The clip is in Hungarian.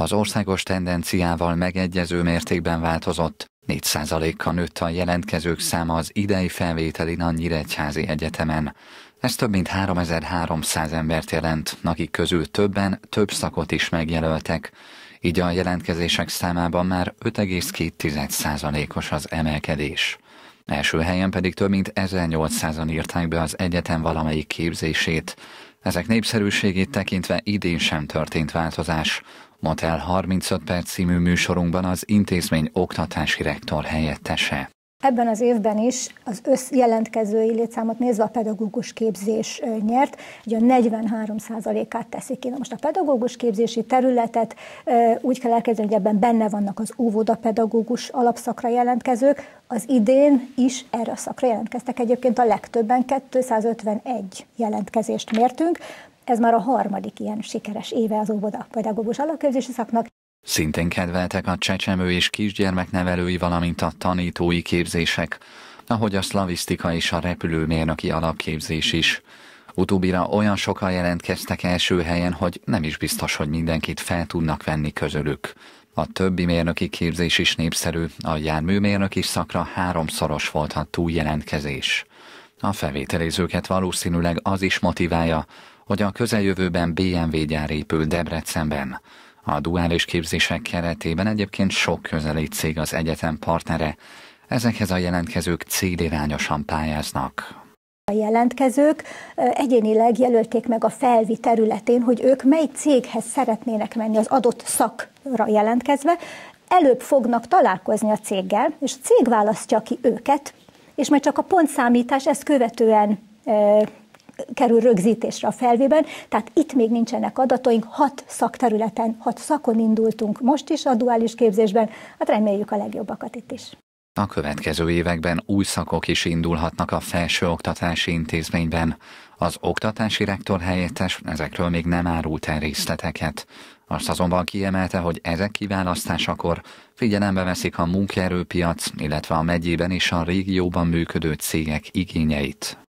az országos tendenciával megegyező mértékben változott. 4%-kal nőtt a jelentkezők száma az idei felvételin a Nyíregyházi Egyetemen. Ez több mint 3300 embert jelent, akik közül többen több szakot is megjelöltek. Így a jelentkezések számában már 5,2%-os az emelkedés. Első helyen pedig több mint 1800-an írták be az egyetem valamelyik képzését, ezek népszerűségét tekintve idén sem történt változás. Motel 35 perc című műsorunkban az intézmény oktatási rektor helyettese. Ebben az évben is az összjelentkezői létszámot nézve a pedagógus képzés nyert, ugye a 43 át teszik ki. Na most a pedagógus képzési területet úgy kell elkezdeni, hogy ebben benne vannak az óvodapedagógus alapszakra jelentkezők, az idén is erre a szakra jelentkeztek. Egyébként a legtöbben 251 jelentkezést mértünk, ez már a harmadik ilyen sikeres éve az óvoda pedagógus alapképzési szaknak. Szintén kedveltek a csecsemő és kisgyermeknevelői, valamint a tanítói képzések, ahogy a szlavisztika és a repülőmérnöki alapképzés is. Utóbbira olyan sokan jelentkeztek első helyen, hogy nem is biztos, hogy mindenkit fel tudnak venni közülük. A többi mérnöki képzés is népszerű, a járműmérnöki szakra háromszoros volt a túljelentkezés. A felvételézőket valószínűleg az is motiválja, hogy a közeljövőben BMW gyár épül Debrecenben. A duális képzések keretében egyébként sok közeli cég az egyetem partnere, ezekhez a jelentkezők célirányosan pályáznak. A jelentkezők egyénileg jelölték meg a felvi területén, hogy ők mely céghez szeretnének menni az adott szakra jelentkezve, előbb fognak találkozni a céggel, és a cég választja ki őket, és majd csak a pontszámítás ezt követően kerül rögzítésre a felvében, tehát itt még nincsenek adataink, hat szakterületen, hat szakon indultunk most is a duális képzésben, hát reméljük a legjobbakat itt is. A következő években új szakok is indulhatnak a felsőoktatási intézményben. Az oktatási rektor helyettes ezekről még nem árult el részleteket. Azt azonban kiemelte, hogy ezek kiválasztásakor figyelembe veszik a munkaerőpiac, illetve a megyében és a régióban működő cégek igényeit.